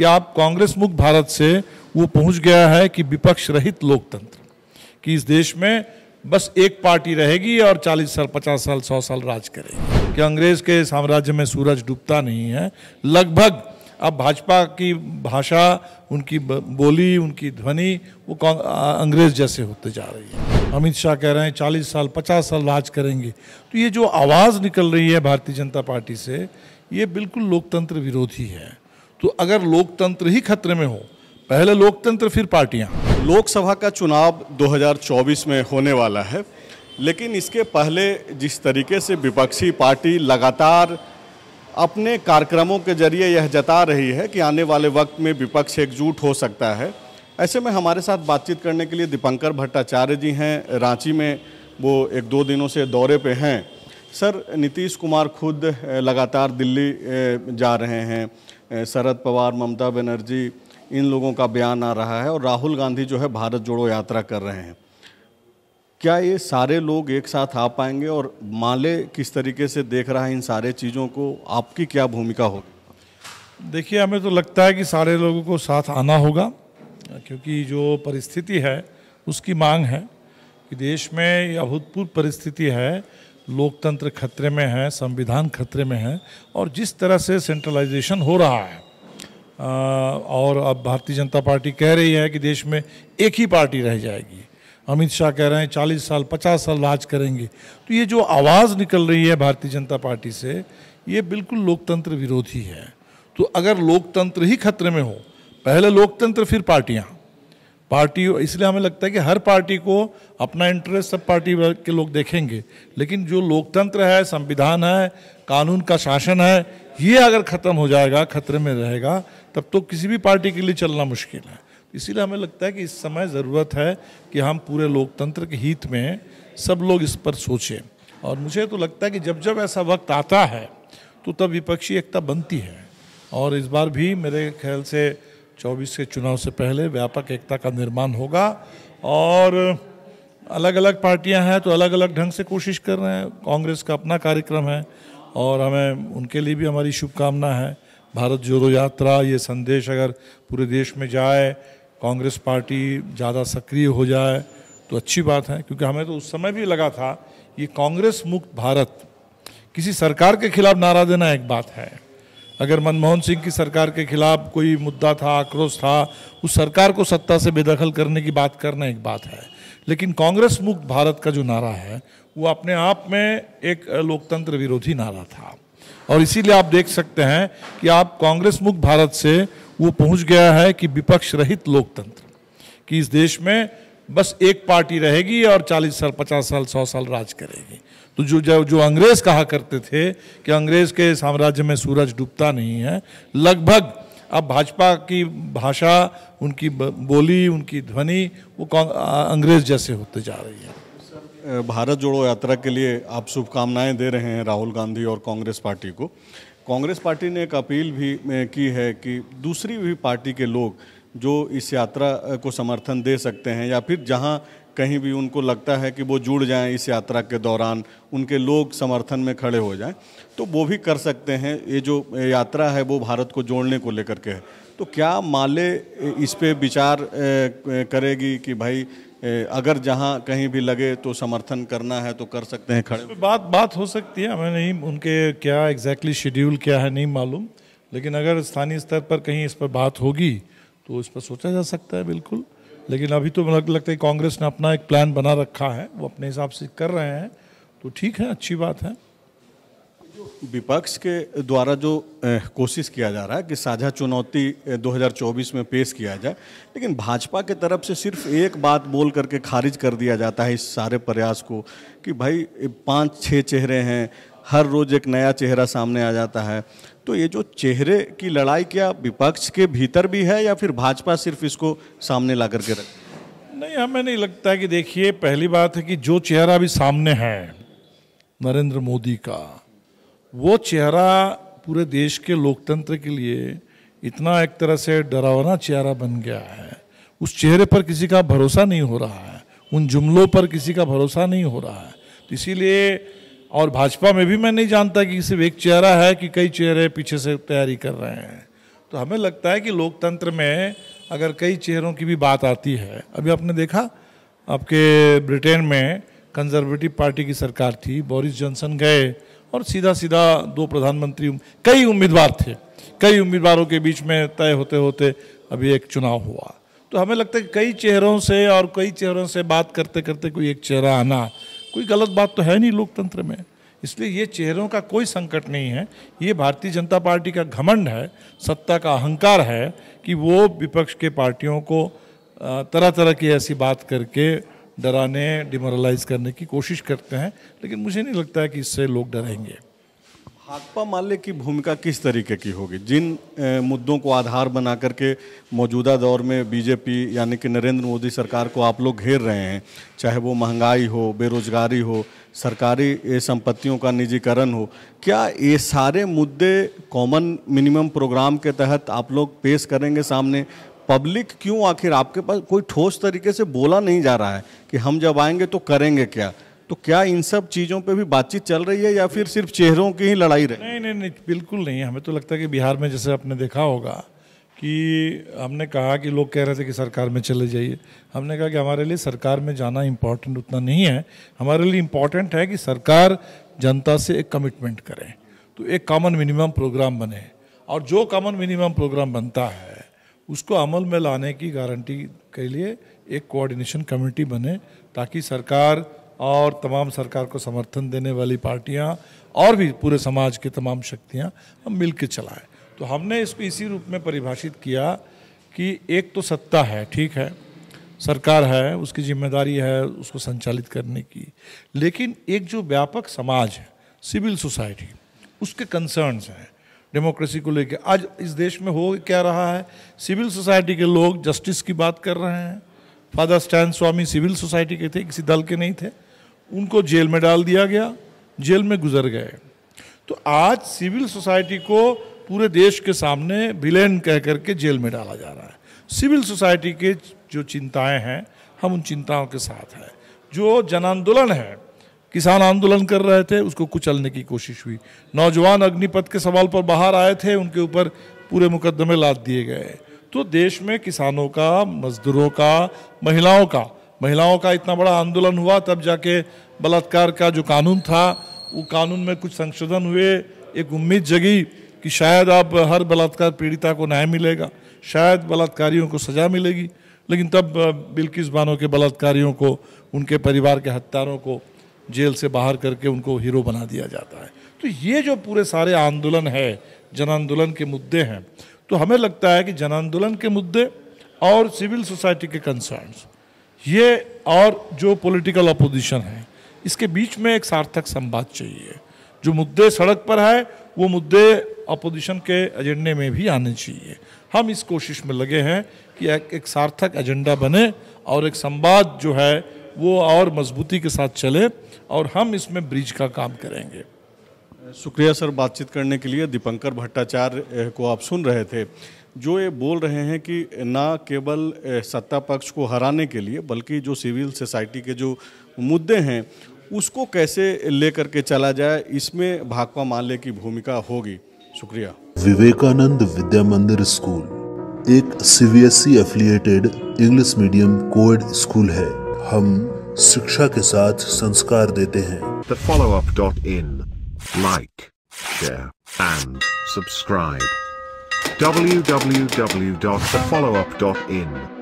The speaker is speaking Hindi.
कि आप कांग्रेस मुक्त भारत से वो पहुंच गया है कि विपक्ष रहित लोकतंत्र कि इस देश में बस एक पार्टी रहेगी और 40 साल 50 साल 100 साल राज करेगी कि अंग्रेज के साम्राज्य में सूरज डूबता नहीं है लगभग अब भाजपा की भाषा उनकी बोली उनकी ध्वनि वो अंग्रेज जैसे होते जा रही है अमित शाह कह रहे हैं 40 साल 50 साल राज करेंगे तो ये जो आवाज़ निकल रही है भारतीय जनता पार्टी से ये बिल्कुल लोकतंत्र विरोधी है तो अगर लोकतंत्र ही खतरे में हो पहले लोकतंत्र फिर पार्टियां लोकसभा का चुनाव 2024 में होने वाला है लेकिन इसके पहले जिस तरीके से विपक्षी पार्टी लगातार अपने कार्यक्रमों के जरिए यह जता रही है कि आने वाले वक्त में विपक्ष एकजुट हो सकता है ऐसे में हमारे साथ बातचीत करने के लिए दीपंकर भट्टाचार्य जी हैं रांची में वो एक दो दिनों से दौरे पे हैं सर नीतीश कुमार खुद लगातार दिल्ली जा रहे हैं शरद पवार ममता बनर्जी इन लोगों का बयान आ रहा है और राहुल गांधी जो है भारत जोड़ो यात्रा कर रहे हैं क्या ये सारे लोग एक साथ आ पाएंगे और माले किस तरीके से देख रहा है इन सारे चीज़ों को आपकी क्या भूमिका होगी देखिए हमें तो लगता है कि सारे लोगों को साथ आना होगा क्योंकि जो परिस्थिति है उसकी मांग है कि देश में अभूतपूर्व परिस्थिति है लोकतंत्र खतरे में है संविधान खतरे में है और जिस तरह से सेंट्रलाइजेशन हो रहा है आ, और अब भारतीय जनता पार्टी कह रही है कि देश में एक ही पार्टी रह जाएगी अमित शाह कह रहे हैं चालीस साल पचास साल राज करेंगे तो ये जो आवाज़ निकल रही है भारतीय जनता पार्टी से ये बिल्कुल लोकतंत्र विरोधी है तो अगर लोकतंत्र ही खतरे में हो पहले लोकतंत्र फिर पार्टियाँ पार्टी इसलिए हमें लगता है कि हर पार्टी को अपना इंटरेस्ट सब पार्टी के लोग देखेंगे लेकिन जो लोकतंत्र है संविधान है कानून का शासन है ये अगर ख़त्म हो जाएगा खतरे में रहेगा तब तो किसी भी पार्टी के लिए चलना मुश्किल है इसीलिए हमें लगता है कि इस समय ज़रूरत है कि हम पूरे लोकतंत्र के हित में सब लोग इस पर सोचें और मुझे तो लगता है कि जब जब ऐसा वक्त आता है तो तब विपक्षी एकता बनती है और इस बार भी मेरे ख्याल से 24 के चुनाव से पहले व्यापक एकता का निर्माण होगा और अलग अलग पार्टियां हैं तो अलग अलग ढंग से कोशिश कर रहे हैं कांग्रेस का अपना कार्यक्रम है और हमें उनके लिए भी हमारी शुभकामना है भारत जोड़ो यात्रा ये संदेश अगर पूरे देश में जाए कांग्रेस पार्टी ज़्यादा सक्रिय हो जाए तो अच्छी बात है क्योंकि हमें तो उस समय भी लगा था ये कांग्रेस मुक्त भारत किसी सरकार के खिलाफ नारा देना एक बात है अगर मनमोहन सिंह की सरकार के खिलाफ कोई मुद्दा था आक्रोश था उस सरकार को सत्ता से बेदखल करने की बात करना एक बात है लेकिन कांग्रेस मुक्त भारत का जो नारा है वो अपने आप में एक लोकतंत्र विरोधी नारा था और इसीलिए आप देख सकते हैं कि आप कांग्रेस मुक्त भारत से वो पहुंच गया है कि विपक्ष रहित लोकतंत्र कि इस देश में बस एक पार्टी रहेगी और 40 साल 50 साल 100 साल राज करेगी तो जो जो जो अंग्रेज कहा करते थे कि अंग्रेज के साम्राज्य में सूरज डूबता नहीं है लगभग अब भाजपा की भाषा उनकी बोली उनकी ध्वनि वो अंग्रेज जैसे होते जा रही है भारत जोड़ो यात्रा के लिए आप शुभकामनाएं दे रहे हैं राहुल गांधी और कांग्रेस पार्टी को कांग्रेस पार्टी ने एक अपील भी की है कि दूसरी भी पार्टी के लोग जो इस यात्रा को समर्थन दे सकते हैं या फिर जहाँ कहीं भी उनको लगता है कि वो जुड़ जाएं इस यात्रा के दौरान उनके लोग समर्थन में खड़े हो जाएं तो वो भी कर सकते हैं ये जो यात्रा है वो भारत को जोड़ने को लेकर के है तो क्या माले इस पर विचार करेगी कि भाई अगर जहां कहीं भी लगे तो समर्थन करना है तो कर सकते हैं खड़े बात बात हो सकती है हमें नहीं उनके क्या एग्जैक्टली exactly शेड्यूल क्या है नहीं मालूम लेकिन अगर स्थानीय स्तर पर कहीं इस पर बात होगी तो इस पर सोचा जा सकता है बिल्कुल लेकिन अभी तो लगता है कांग्रेस ने अपना एक प्लान बना रखा है वो अपने हिसाब से कर रहे हैं तो ठीक है अच्छी बात है विपक्ष के द्वारा जो कोशिश किया जा रहा है कि साझा चुनौती 2024 में पेश किया जाए लेकिन भाजपा के तरफ से सिर्फ एक बात बोल करके खारिज कर दिया जाता है इस सारे प्रयास को कि भाई पांच छः चेहरे हैं हर रोज़ एक नया चेहरा सामने आ जाता है तो ये जो चेहरे की लड़ाई क्या विपक्ष के भीतर भी है या फिर भाजपा सिर्फ इसको सामने ला करके रख नहीं हमें नहीं लगता कि देखिए पहली बात है कि जो चेहरा अभी सामने है नरेंद्र मोदी का वो चेहरा पूरे देश के लोकतंत्र के लिए इतना एक तरह से डरावना चेहरा बन गया है उस चेहरे पर किसी का भरोसा नहीं हो रहा है उन जुमलों पर किसी का भरोसा नहीं हो रहा है तो इसीलिए और भाजपा में भी मैं नहीं जानता कि सिर्फ एक चेहरा है कि कई चेहरे पीछे से तैयारी कर रहे हैं तो हमें लगता है कि लोकतंत्र में अगर कई चेहरों की भी बात आती है अभी आपने देखा आपके ब्रिटेन में कंजर्वेटिव पार्टी की सरकार थी बोरिस जॉनसन गए और सीधा सीधा दो प्रधानमंत्री कई उम्मीदवार थे कई उम्मीदवारों के बीच में तय होते होते अभी एक चुनाव हुआ तो हमें लगता है कि कई चेहरों से और कई चेहरों से बात करते करते कोई एक चेहरा आना कोई गलत बात तो है नहीं लोकतंत्र में इसलिए ये चेहरों का कोई संकट नहीं है ये भारतीय जनता पार्टी का घमंड है सत्ता का अहंकार है कि वो विपक्ष के पार्टियों को तरह तरह की ऐसी बात करके डराने डिमोरलाइज करने की कोशिश करते हैं लेकिन मुझे नहीं लगता है कि इससे लोग डरेंगे भाकपा माले की भूमिका किस तरीके की होगी जिन मुद्दों को आधार बना करके मौजूदा दौर में बीजेपी यानी कि नरेंद्र मोदी सरकार को आप लोग घेर रहे हैं चाहे वो महंगाई हो बेरोजगारी हो सरकारी संपत्तियों का निजीकरण हो क्या ये सारे मुद्दे कॉमन मिनिमम प्रोग्राम के तहत आप लोग पेश करेंगे सामने पब्लिक क्यों आखिर आपके पास कोई ठोस तरीके से बोला नहीं जा रहा है कि हम जब आएंगे तो करेंगे क्या तो क्या इन सब चीज़ों पे भी बातचीत चल रही है या फिर सिर्फ चेहरों की ही लड़ाई रहे नहीं नहीं नहीं बिल्कुल नहीं हमें तो लगता है कि बिहार में जैसे आपने देखा होगा कि हमने कहा कि लोग कह रहे थे कि सरकार में चले जाइए हमने कहा कि हमारे लिए सरकार में जाना इम्पोर्टेंट उतना नहीं है हमारे लिए इम्पॉर्टेंट है कि सरकार जनता से एक कमिटमेंट करे तो एक कॉमन मिनिमम प्रोग्राम बने और जो कॉमन मिनिमम प्रोग्राम बनता है उसको अमल में लाने की गारंटी के लिए एक कोऑर्डिनेशन कमेटी बने ताकि सरकार और तमाम सरकार को समर्थन देने वाली पार्टियां और भी पूरे समाज की तमाम शक्तियां हम मिल के चलाएँ तो हमने इसको इसी रूप में परिभाषित किया कि एक तो सत्ता है ठीक है सरकार है उसकी जिम्मेदारी है उसको संचालित करने की लेकिन एक जो व्यापक समाज है सिविल सोसाइटी उसके कंसर्न्स हैं डेमोक्रेसी को लेकर आज इस देश में हो क्या रहा है सिविल सोसाइटी के लोग जस्टिस की बात कर रहे हैं father Stan Swamy civil society के थे किसी दल के नहीं थे उनको जेल में डाल दिया गया जेल में गुजर गए तो आज सिविल सोसाइटी को पूरे देश के सामने विलेन कह करके जेल में डाला जा रहा है सिविल सोसाइटी के जो चिंताएं हैं हम उन चिंताओं के साथ हैं जो जन आंदोलन है किसान आंदोलन कर रहे थे उसको कुचलने की कोशिश हुई नौजवान अग्निपथ के सवाल पर बाहर आए थे उनके ऊपर पूरे मुकदमे लाद दिए गए तो देश में किसानों का मजदूरों का महिलाओं का महिलाओं का इतना बड़ा आंदोलन हुआ तब जाके बलात्कार का जो कानून था वो कानून में कुछ संशोधन हुए एक उम्मीद जगी कि शायद अब हर बलात्कार पीड़िता को न्याय मिलेगा शायद बलात्कारियों को सज़ा मिलेगी लेकिन तब बिल्किस बानो के बलात्कारियों को उनके परिवार के हत्यारों को जेल से बाहर करके उनको हीरो बना दिया जाता है तो ये जो पूरे सारे आंदोलन है जन आंदोलन के मुद्दे हैं तो हमें लगता है कि जन आंदोलन के मुद्दे और सिविल सोसाइटी के कंसर्न्स ये और जो पॉलिटिकल अपोजिशन है इसके बीच में एक सार्थक संवाद चाहिए जो मुद्दे सड़क पर है वो मुद्दे अपोजिशन के एजेंडे में भी आने चाहिए हम इस कोशिश में लगे हैं कि एक, एक सार्थक एजेंडा बने और एक संवाद जो है वो और मजबूती के साथ चले और हम इसमें ब्रिज का काम करेंगे शुक्रिया सर बातचीत करने के लिए दीपंकर भट्टाचार्य को आप सुन रहे थे जो ये बोल रहे हैं कि ना केवल सत्ता पक्ष को हराने के लिए बल्कि जो सिविल सोसाइटी के जो मुद्दे हैं उसको कैसे लेकर के चला जाए इसमें भाकपा माले की भूमिका होगी शुक्रिया विवेकानंद विद्या मंदिर स्कूल एक CBSE affiliated English medium coed school है हम शिक्षा के साथ संस्कार देते हैं follow up dot in like and subscribe www.thefollowup.in